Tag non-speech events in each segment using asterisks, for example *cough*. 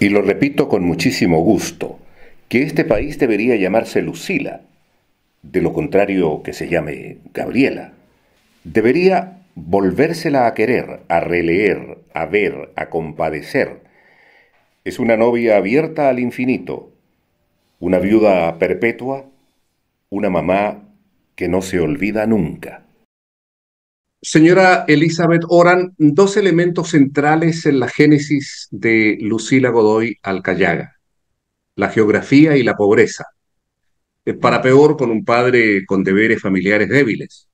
Y lo repito con muchísimo gusto, que este país debería llamarse Lucila, de lo contrario que se llame Gabriela. Debería volvérsela a querer, a releer, a ver, a compadecer. Es una novia abierta al infinito, una viuda perpetua, una mamá que no se olvida nunca. Señora Elizabeth Oran, dos elementos centrales en la génesis de Lucila Godoy Alcayaga, la geografía y la pobreza. Eh, para peor, con un padre con deberes familiares débiles.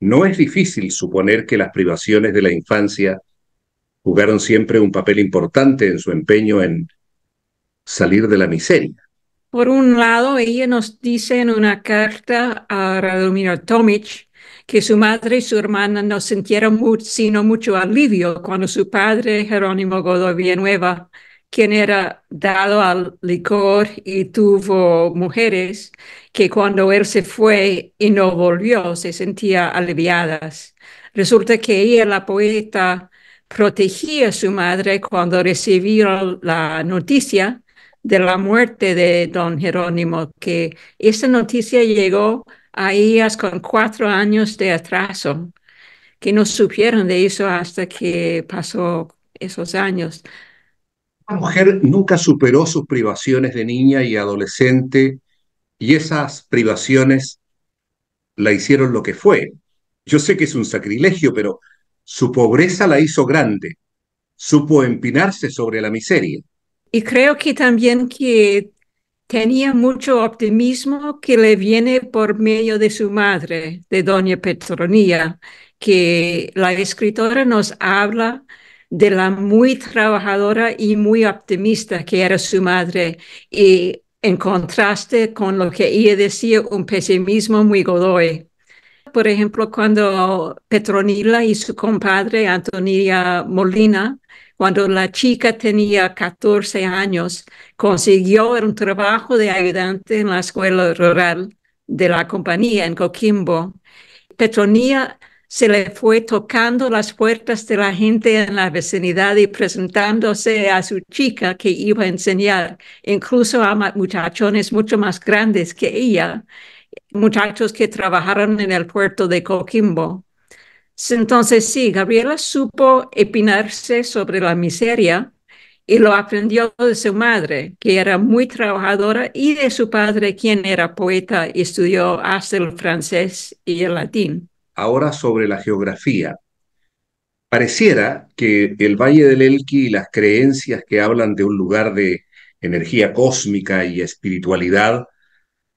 No es difícil suponer que las privaciones de la infancia jugaron siempre un papel importante en su empeño en salir de la miseria. Por un lado, ella nos dice en una carta a Radomir Tomic, que su madre y su hermana no sintieron mucho, sino mucho alivio cuando su padre, Jerónimo Godoy Villanueva, quien era dado al licor y tuvo mujeres, que cuando él se fue y no volvió se sentía aliviadas. Resulta que ella, la poeta, protegía a su madre cuando recibió la noticia de la muerte de don Jerónimo, que esa noticia llegó AIAS con cuatro años de atraso, que no supieron de eso hasta que pasó esos años. La mujer nunca superó sus privaciones de niña y adolescente y esas privaciones la hicieron lo que fue. Yo sé que es un sacrilegio, pero su pobreza la hizo grande, supo empinarse sobre la miseria. Y creo que también que Tenía mucho optimismo que le viene por medio de su madre, de doña Petronilla, que la escritora nos habla de la muy trabajadora y muy optimista que era su madre y en contraste con lo que ella decía, un pesimismo muy godoy. Por ejemplo, cuando Petronilla y su compadre Antonia Molina cuando la chica tenía 14 años, consiguió un trabajo de ayudante en la escuela rural de la compañía en Coquimbo. Petronía se le fue tocando las puertas de la gente en la vecindad y presentándose a su chica que iba a enseñar, incluso a muchachones mucho más grandes que ella, muchachos que trabajaron en el puerto de Coquimbo. Entonces, sí, Gabriela supo epinarse sobre la miseria y lo aprendió de su madre, que era muy trabajadora, y de su padre, quien era poeta y estudió hasta el francés y el latín. Ahora sobre la geografía. Pareciera que el Valle del Elqui y las creencias que hablan de un lugar de energía cósmica y espiritualidad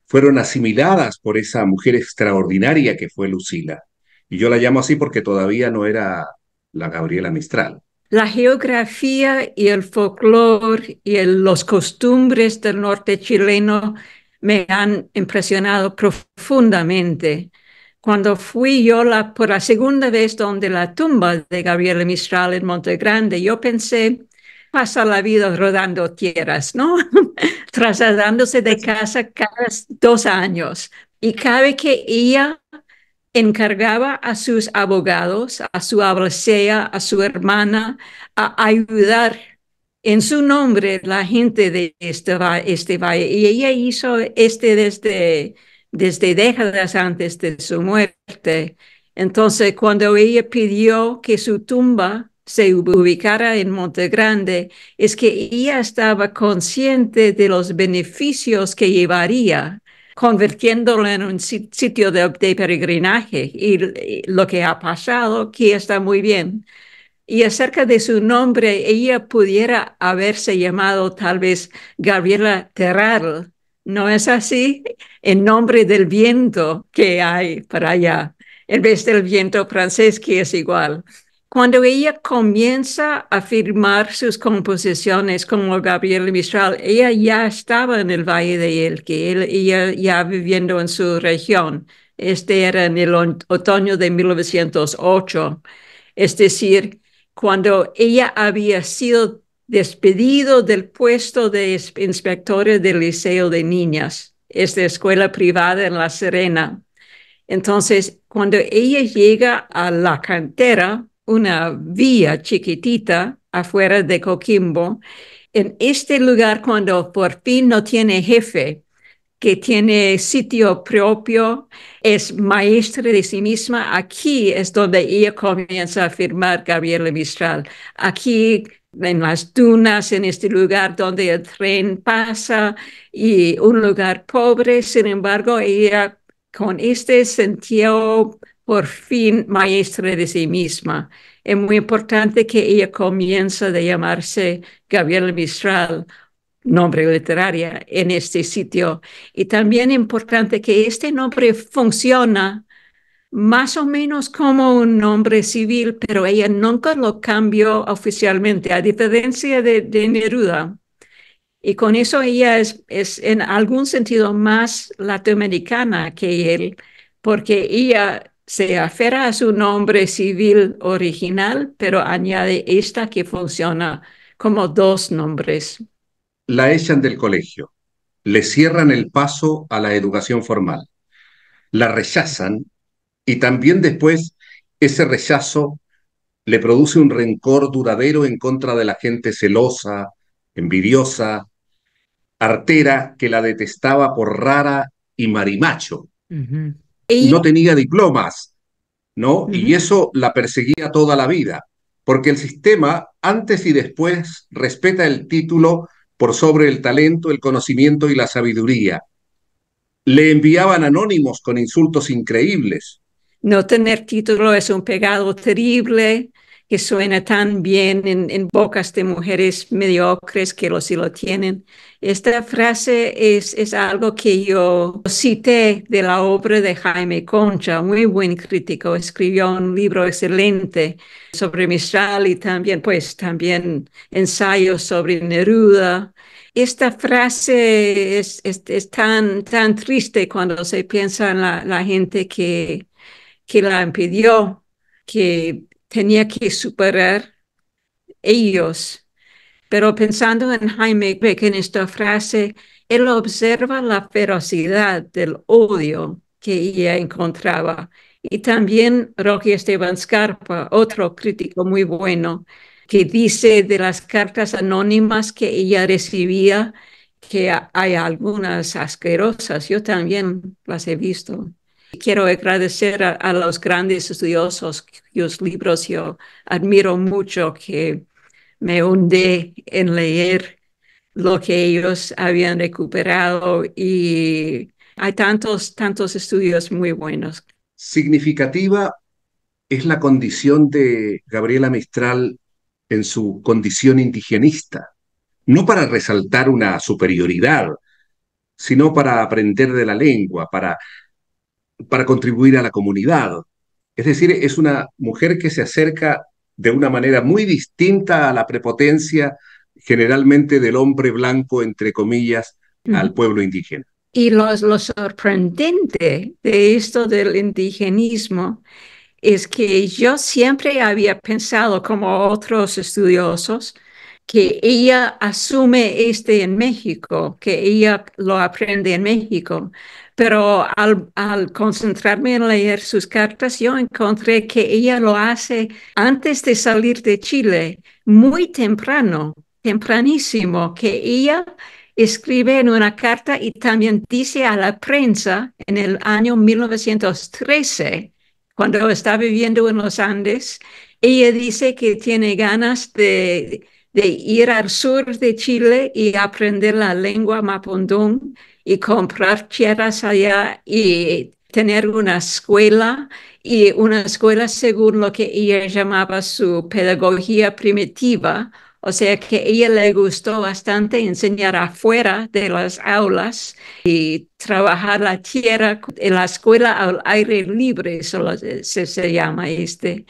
fueron asimiladas por esa mujer extraordinaria que fue Lucila. Y yo la llamo así porque todavía no era la Gabriela Mistral. La geografía y el folclore y los costumbres del norte chileno me han impresionado profundamente. Cuando fui yo la, por la segunda vez donde la tumba de Gabriela Mistral en Monte Grande, yo pensé, pasa la vida rodando tierras, ¿no? *laughs* Trasladándose de pues casa cada dos años. Y cabe que ella encargaba a sus abogados, a su abracea, a su hermana, a ayudar en su nombre la gente de este, este valle. Y ella hizo este desde, desde décadas antes de su muerte. Entonces, cuando ella pidió que su tumba se ubicara en Monte Grande, es que ella estaba consciente de los beneficios que llevaría convirtiéndolo en un sitio de, peregrinaje. Y, y lo que ha pasado aquí está muy bien. Y acerca de su nombre, ella pudiera haberse llamado tal vez Gabriela Terral. ¿No es así? En nombre del viento que hay para allá, en vez del viento francés que es igual. Cuando ella comienza a firmar sus composiciones como Gabriel Mistral, ella ya estaba en el Valle de Elqui, ella ya viviendo en su región. Este era en el otoño de 1908. Es decir, cuando ella había sido despedido del puesto de inspectora del Liceo de Niñas, esta escuela privada en La Serena. Entonces, cuando ella llega a la cantera, una vía chiquitita afuera de Coquimbo. En este lugar, cuando por fin no tiene jefe, que tiene sitio propio, es maestra de sí misma. Aquí es donde ella comienza a firmar Gabriela Mistral. Aquí en las dunas, en este lugar donde el tren pasa y un lugar pobre, sin embargo, ella con este sentido por fin maestra de sí misma. Es muy importante que ella comience a llamarse Gabriel Mistral, nombre literaria, en este sitio. Y también importante que este nombre funciona más o menos como un nombre civil, pero ella nunca lo cambió oficialmente, a diferencia de, Neruda. Y con eso ella es en algún sentido más latinoamericana que él, porque ella se aferra a su nombre civil original, pero añade esta que funciona como dos nombres. La echan del colegio, le cierran el paso a la educación formal, la rechazan y también después ese rechazo le produce un rencor duradero en contra de la gente celosa, envidiosa, artera que la detestaba por rara y marimacho no tenía diplomas, ¿no? Y eso la perseguía toda la vida, porque el sistema antes y después respeta el título por sobre el talento, el conocimiento y la sabiduría. Le enviaban anónimos con insultos increíbles. No tener título es un pegado terrible, que suena tan bien en, bocas de mujeres mediocres que lo, sí lo tienen. Esta frase es, es algo que yo cité de la obra de Jaime Concha, muy buen crítico, escribió un libro excelente sobre Mistral y también, pues, también ensayos sobre Neruda esta frase es, tan, tan triste cuando se piensa en la, gente que, que, la impidió, que tenía que superar ellos. Pero pensando en Jaime Beck en esta frase, él observa la ferocidad del odio que ella encontraba. Y también Rocky Esteban Scarpa, otro crítico muy bueno, que dice de las cartas anónimas que ella recibía, que hay algunas asquerosas, yo también las he visto quiero agradecer a, los grandes estudiosos cuyos libros yo admiro mucho, que me hundí en leer lo que ellos habían recuperado y hay tantos, tantos estudios muy buenos. Significativa es la condición de Gabriela Mistral en su condición indigenista, no para resaltar una superioridad, sino para aprender de la lengua, para para contribuir a la comunidad. Es decir, es una mujer que se acerca de una manera muy distinta a la prepotencia generalmente del hombre blanco, entre comillas, al pueblo indígena. Y lo, lo, sorprendente de esto del indigenismo es que yo siempre había pensado, como otros estudiosos, que ella asume este en México, que ella lo aprende en México, pero al, concentrarme en leer sus cartas, yo encontré que ella lo hace antes de salir de Chile, muy temprano, tempranísimo, que ella escribe en una carta y también dice a la prensa en el año 1913, cuando está viviendo en los Andes, ella dice que tiene ganas de, ir al sur de Chile y aprender la lengua mapondón y comprar tierras allá y tener una escuela y una escuela según lo que ella llamaba su pedagogía primitiva, o sea que a ella le gustó bastante enseñar afuera de las aulas y trabajar la tierra en la escuela al aire libre, eso se, se llama este.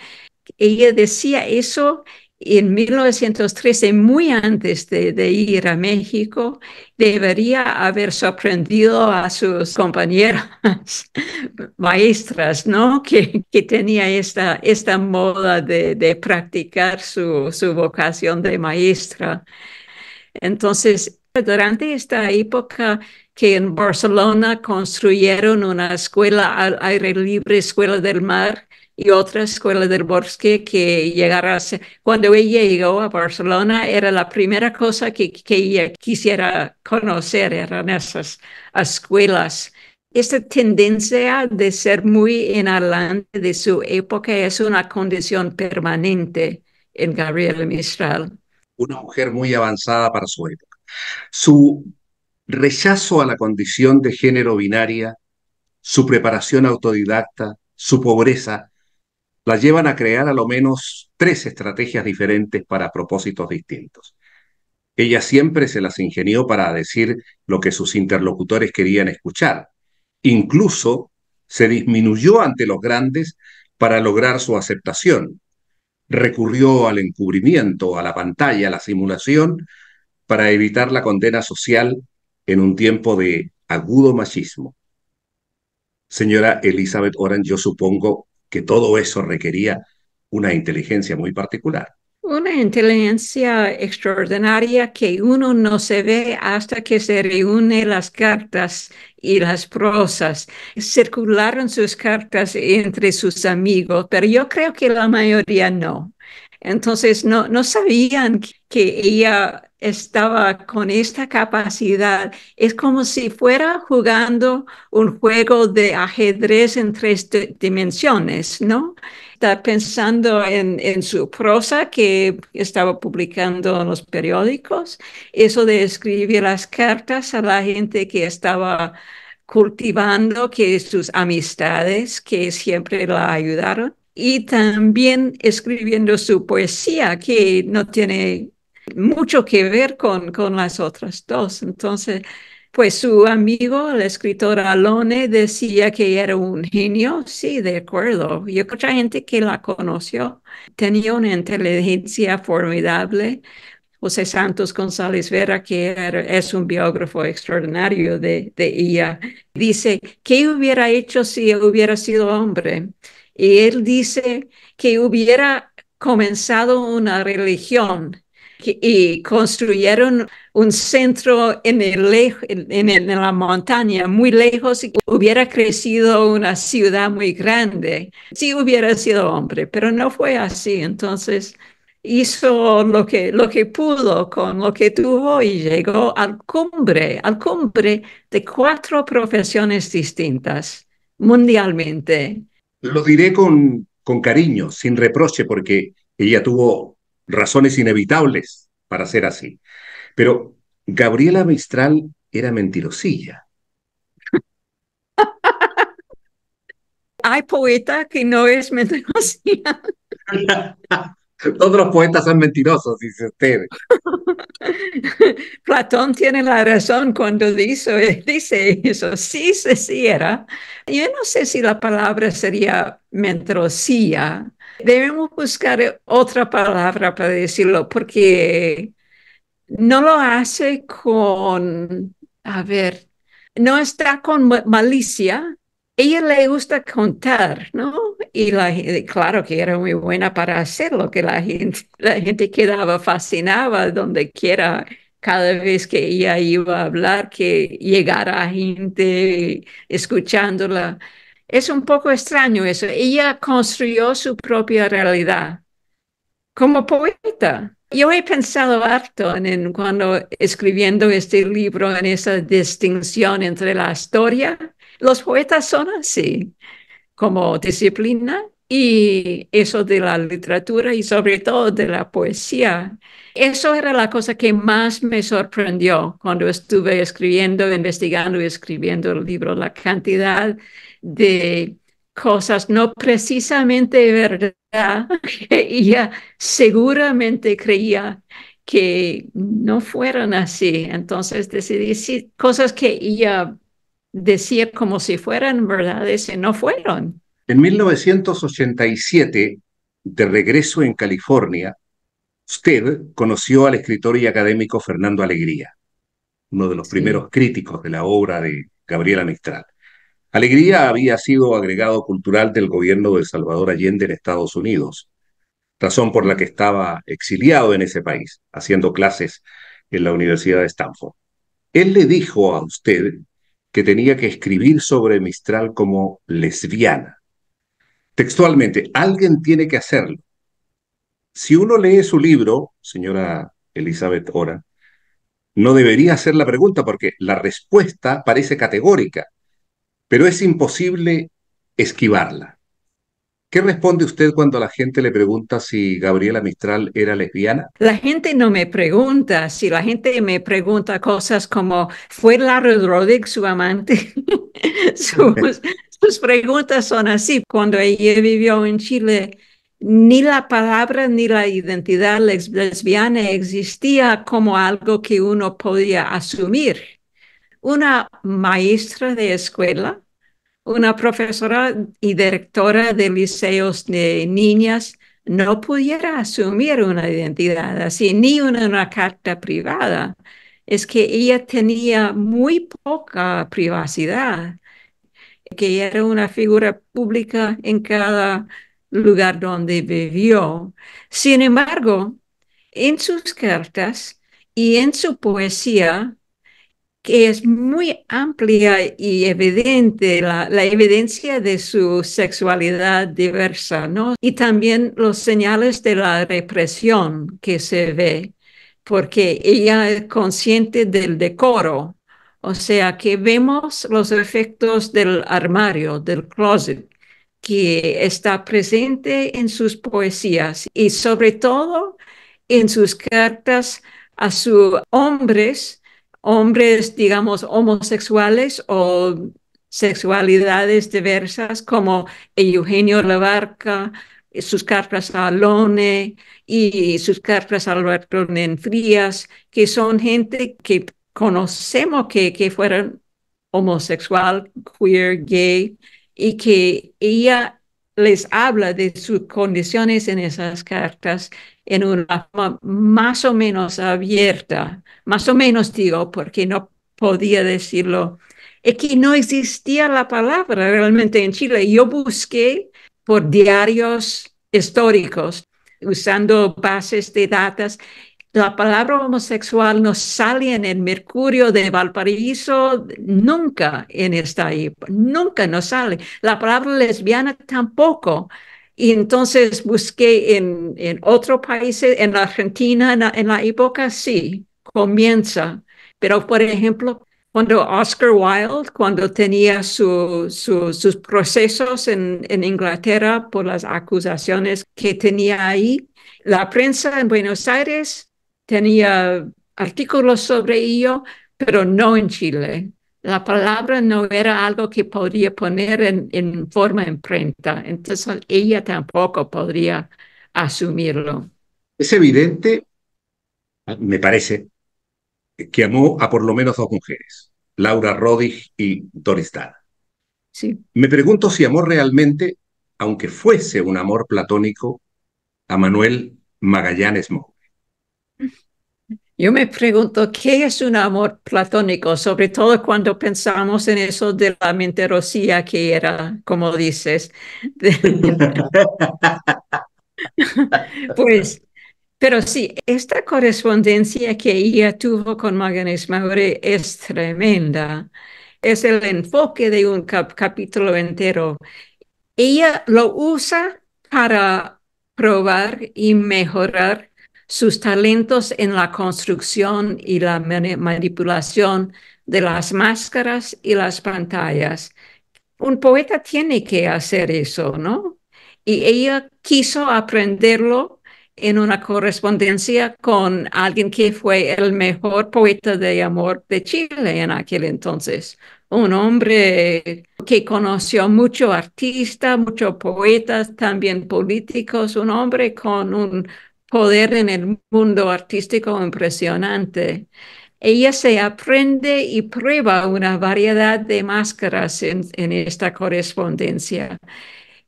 Ella decía eso en 1913, muy antes de, ir a México, debería haber sorprendido a sus compañeras *laughs* maestras, ¿no? Que, tenía esta, moda de, practicar su, su, vocación de maestra. Entonces, durante esta época que en Barcelona construyeron una escuela al aire libre, Escuela del Mar, y otra escuela del bosque que llegara Cuando ella llegó a Barcelona, era la primera cosa que, que ella quisiera conocer, eran esas escuelas. Esta tendencia de ser muy en adelante de su época es una condición permanente en Gabriela Mistral. Una mujer muy avanzada para su época. Su rechazo a la condición de género binaria, su preparación autodidacta, su pobreza, las llevan a crear a lo menos tres estrategias diferentes para propósitos distintos. Ella siempre se las ingenió para decir lo que sus interlocutores querían escuchar. Incluso se disminuyó ante los grandes para lograr su aceptación. Recurrió al encubrimiento, a la pantalla, a la simulación, para evitar la condena social en un tiempo de agudo machismo. Señora Elizabeth Oran, yo supongo que todo eso requería una inteligencia muy particular. Una inteligencia extraordinaria que uno no se ve hasta que se reúne las cartas y las prosas. Circularon sus cartas entre sus amigos, pero yo creo que la mayoría no. Entonces no, no sabían que ella estaba con esta capacidad. Es como si fuera jugando un juego de ajedrez en tres dimensiones, ¿no? Está pensando en, en, su prosa que estaba publicando en los periódicos, eso de escribir las cartas a la gente que estaba cultivando, que sus amistades que siempre la ayudaron y también escribiendo su poesía, que no tiene mucho que ver con, con las otras dos. Entonces, pues su amigo, el escritor Alone, decía que era un genio. Sí, de acuerdo. Y mucha gente que la conoció tenía una inteligencia formidable. José Santos González Vera, que es un biógrafo extraordinario de ella, dice, ¿qué hubiera hecho si hubiera sido hombre? Y él dice que hubiera comenzado una religión y construyeron un centro en, el, la montaña, muy lejos, y hubiera crecido una ciudad muy grande, si hubiera sido hombre, pero no fue así. Entonces hizo lo que, lo que pudo con lo que tuvo y llegó al cumbre, al cumbre de cuatro profesiones distintas mundialmente lo diré con, con cariño, sin reproche, porque ella tuvo razones inevitables para ser así. Pero Gabriela Mistral era mentirosilla. Hay *laughs* poeta que no es mentirosilla. *laughs* *laughs* Todos los poetas son mentirosos, dice usted. *laughs* Platón tiene la razón cuando dice, *laughs* eso. Sí, sí era. Yo no sé si la palabra sería mentrosía. Debemos buscar otra palabra para decirlo, porque no lo hace con, a ver, no está con malicia. Ella le gusta contar, ¿no? y eh, claro que era muy buena para hacer lo que la gente, *laughs* la gente quedaba fascinada donde quiera, cada vez que ella iba a hablar, que llegara gente escuchándola. Es un poco extraño eso. Ella construyó su propia realidad como poeta. Yo he pensado harto en, cuando escribiendo este libro en esa distinción entre la historia. Los poetas son así como disciplina y eso de la literatura y sobre todo de la poesía. Eso era la cosa que más me sorprendió cuando estuve escribiendo, investigando y escribiendo el libro, la cantidad de cosas no precisamente verdad *laughs* que ella seguramente creía que no fueran así. Entonces decidí sí, cosas que ella Decía como si fueran verdades y no fueron. En 1987, de regreso en California, usted conoció al escritor y académico Fernando Alegría, uno de los primeros críticos de la obra de Gabriela Mistral. Alegría había sido agregado cultural del gobierno de Salvador Allende en Estados Unidos, razón por la que estaba exiliado en ese país, haciendo clases en la Universidad de Stanford. Él le dijo a usted que tenía que escribir sobre Mistral como lesbiana. Textualmente, alguien tiene que hacerlo. Si uno lee su libro, señora Elizabeth Ora, no debería hacer la pregunta porque la respuesta parece categórica, pero es imposible esquivarla. ¿Qué responde usted cuando la gente le pregunta si Gabriela Mistral era lesbiana? La gente no me pregunta, si la gente me pregunta cosas como ¿fue Larry Rodríguez su amante? *laughs* sus, *laughs* sus, preguntas son así. Cuando ella vivió en Chile, ni la palabra ni la identidad lesbiana existía como algo que uno podía asumir. Una maestra de escuela una profesora y directora de liceos de niñas no pudiera asumir una identidad así, ni una, carta privada. Es que ella tenía muy poca privacidad, que era una figura pública en cada lugar donde vivió. Sin embargo, en sus cartas y en su poesía, que es muy amplia y evidente la, evidencia de su sexualidad diversa, ¿no? Y también los señales de la represión que se ve, porque ella es consciente del decoro, o sea que vemos los efectos del armario, del closet, que está presente en sus poesías y sobre todo en sus cartas a sus hombres hombres, digamos, homosexuales o sexualidades diversas como Eugenio Labarca, eh, sus cartas a y sus cartas a Frías, que son gente que conocemos que, que fueron homosexual, queer, gay, y que ella les habla de sus condiciones en esas cartas en una forma más o menos abierta, más o menos digo, porque no podía decirlo. Es que no existía la palabra realmente en Chile. Yo busqué por diarios históricos usando bases de datos la palabra homosexual no sale en el Mercurio de Valparaíso, nunca en esta época, nunca no sale. La palabra lesbiana tampoco. Y entonces busqué en, en otros países, en la Argentina, en la, época sí, comienza. Pero, por ejemplo, cuando Oscar Wilde, cuando tenía sus procesos en, en, Inglaterra por las acusaciones que tenía ahí, la prensa en Buenos Aires tenía artículos sobre ello, pero no en Chile. La palabra no era algo que podía poner en, en forma imprenta, entonces ella tampoco podría asumirlo. Es evidente, me parece, que amó a por lo menos dos mujeres, Laura Rodig y Doris Dada. Sí. Me pregunto si amó realmente, aunque fuese un amor platónico, a Manuel Magallanes Mou. Yo me pregunto, ¿qué es un amor platónico? Sobre todo cuando pensamos en eso de la rocía que era, como dices. *laughs* pues, pero sí, esta correspondencia que ella tuvo con Maganes Maure es tremenda. Es el enfoque de un capítulo entero. Ella lo usa para probar y mejorar sus talentos en la construcción y la manipulación de las máscaras y las pantallas. Un poeta tiene que hacer eso, ¿no? Y ella quiso aprenderlo en una correspondencia con alguien que fue el mejor poeta de amor de Chile en aquel entonces, un hombre que conoció mucho artistas, muchos poetas, también políticos, un hombre con un poder en el mundo artístico impresionante. Ella se aprende y prueba una variedad de máscaras en, esta correspondencia.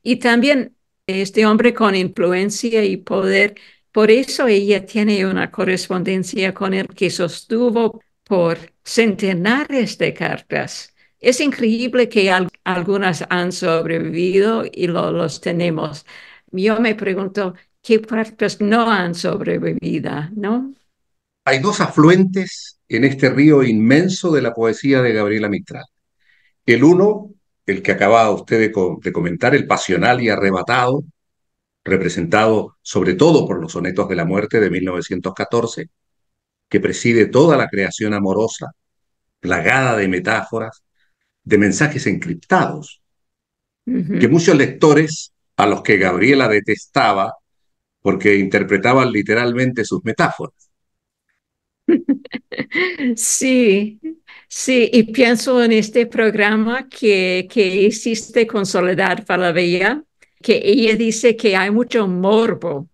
Y también este hombre con influencia y poder, por eso ella tiene una correspondencia con él que sostuvo por centenares de cartas. Es increíble que algunas han sobrevivido y lo los tenemos. Yo me pregunto, qué no han sobrevivido, ¿no? Hay dos afluentes en este río inmenso de la poesía de Gabriela Mistral. El uno, el que acaba usted de, comentar, el pasional y arrebatado, representado sobre todo por los sonetos de la muerte de 1914, que preside toda la creación amorosa, plagada de metáforas, de mensajes encriptados, que muchos lectores, a los que Gabriela detestaba, porque interpretaban literalmente sus metáforas. *laughs* Sí, sí, y pienso en este programa que, que hiciste con Soledad Falabella, que ella dice que hay mucho morbo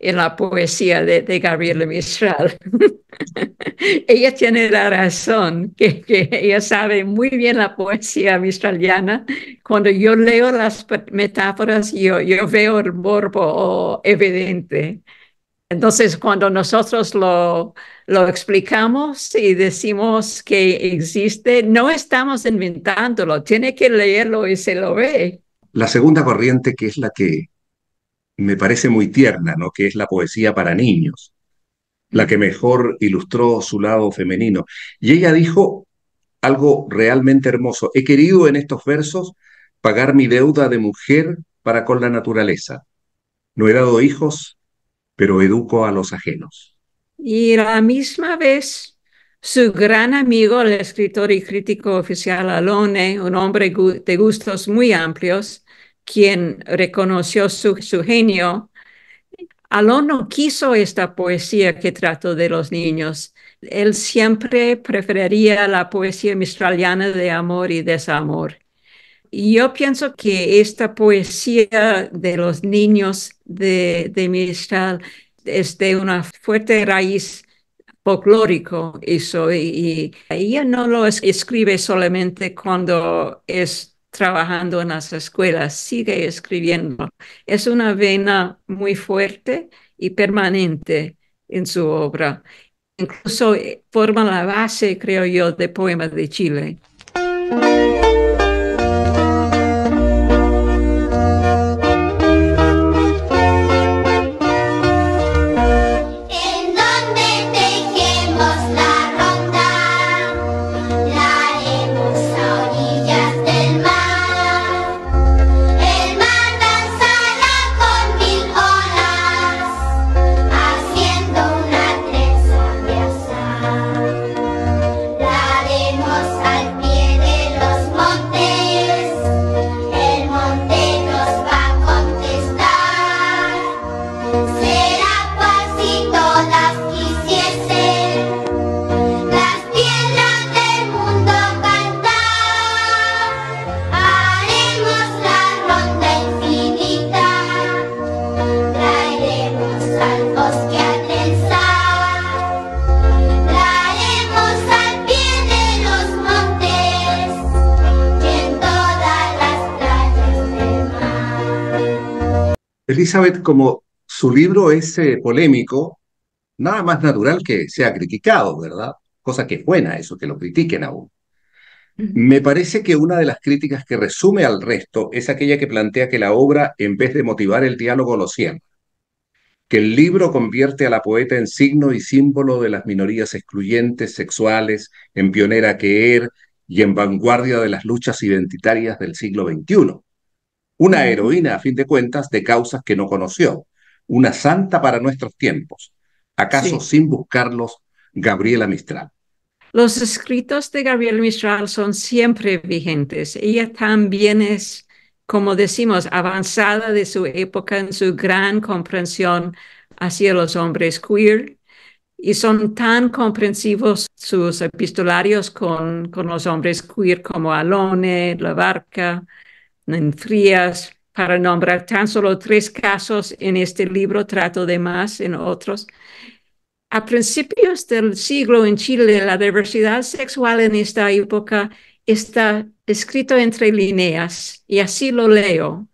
en la poesía de, de Gabriela Mistral. *laughs* ella tiene la razón, que, ella sabe muy bien la poesía mistraliana. Cuando yo leo las metáforas, yo, yo veo el morbo evidente. Entonces, cuando nosotros lo, lo, explicamos y decimos que existe, no estamos inventándolo, tiene que leerlo y se lo ve. La segunda corriente, que es la que me parece muy tierna, ¿no? que es la poesía para niños, la que mejor ilustró su lado femenino. Y ella dijo algo realmente hermoso. He querido en estos versos pagar mi deuda de mujer para con la naturaleza. No he dado hijos, pero educo a los ajenos. Y a la misma vez, su gran amigo, el escritor y crítico oficial Alone, un hombre de gustos muy amplios, quien reconoció su, genio, Alon no quiso esta poesía que trató de los niños. Él siempre preferiría la poesía mistraliana de amor y desamor. Y yo pienso que esta poesía de los niños de, Mistral es de una fuerte raíz folclórico y, ella no lo escribe solamente cuando es trabajando en las escuelas, sigue escribiendo. Es una vena muy fuerte y permanente en su obra. Incluso eh, forma la base, creo yo, de Poemas de Chile. Elizabeth, como su libro es eh, polémico, nada más natural que sea criticado, ¿verdad? Cosa que es buena eso, que lo critiquen aún. Me parece que una de las críticas que resume al resto es aquella que plantea que la obra, en vez de motivar el diálogo, lo siembra. Que el libro convierte a la poeta en signo y símbolo de las minorías excluyentes, sexuales, en pionera queer y en vanguardia de las luchas identitarias del siglo XXI una heroína, a fin de cuentas, de causas que no conoció, una santa para nuestros tiempos, acaso sin buscarlos, Gabriela Mistral. Los escritos de Gabriela Mistral son siempre vigentes. Ella también es, como decimos, avanzada de su época en su gran comprensión hacia los hombres queer, y son tan comprensivos sus epistolarios con, con los hombres queer como Alone, la Barca, frías, para nombrar tan solo tres casos en este libro, trato de más en otros. A principios del siglo en Chile, la diversidad sexual en esta época está escrito entre líneas y así lo leo.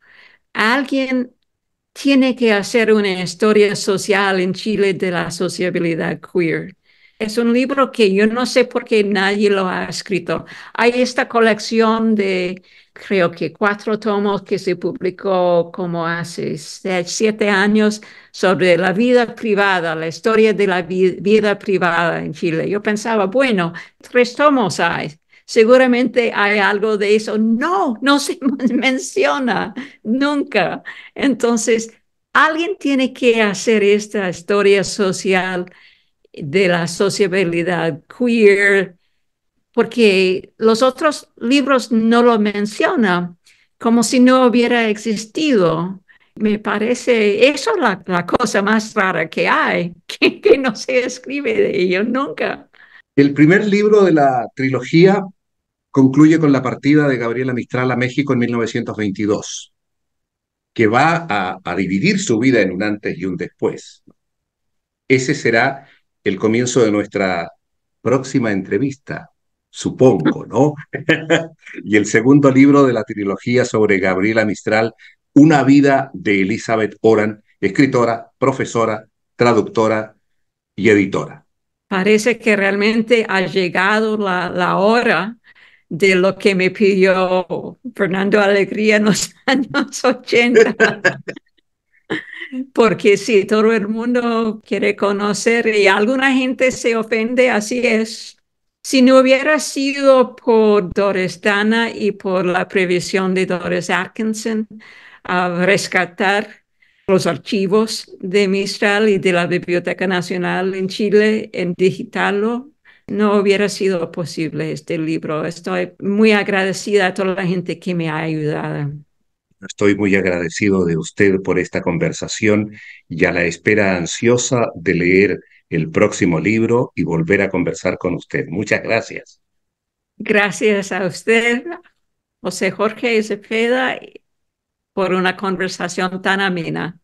Alguien tiene que hacer una historia social en Chile de la sociabilidad queer. Es un libro que yo no sé por qué nadie lo ha escrito. Hay esta colección de creo que cuatro tomos que se publicó como hace siete años sobre la vida privada, la historia de la vida privada en Chile. Yo pensaba, bueno, tres tomos hay, seguramente hay algo de eso. No, no se *laughs* menciona nunca. Entonces, alguien tiene que hacer esta historia social de la sociabilidad queer, porque los otros libros no lo mencionan, como si no hubiera existido. Me parece, eso la, cosa más rara que hay, *laughs* que, no se escribe de ellos nunca. El primer libro de la trilogía concluye con la partida de Gabriela Mistral a México en 1922, que va a, dividir su vida en un antes y un después. Ese será el comienzo de nuestra próxima entrevista supongo, ¿no? y el segundo libro de la trilogía sobre Gabriela Mistral, Una vida de Elizabeth Oran, escritora, profesora, traductora y editora. Parece que realmente ha llegado la, hora de lo que me pidió Fernando Alegría en los *laughs* años 80. Porque si todo el mundo quiere conocer y alguna gente se ofende, así es. Si no hubiera sido por Doris Dana y por la previsión de Doris Atkinson a rescatar los archivos de Mistral y de la Biblioteca Nacional en Chile en digitalo, no hubiera sido posible este libro. Estoy muy agradecida a toda la gente que me ha ayudado. Estoy muy agradecido de usted por esta conversación y a la espera ansiosa de leer el próximo libro y volver a conversar con usted. Muchas gracias. Gracias a usted, José Jorge Ezefeda, por una conversación tan amena.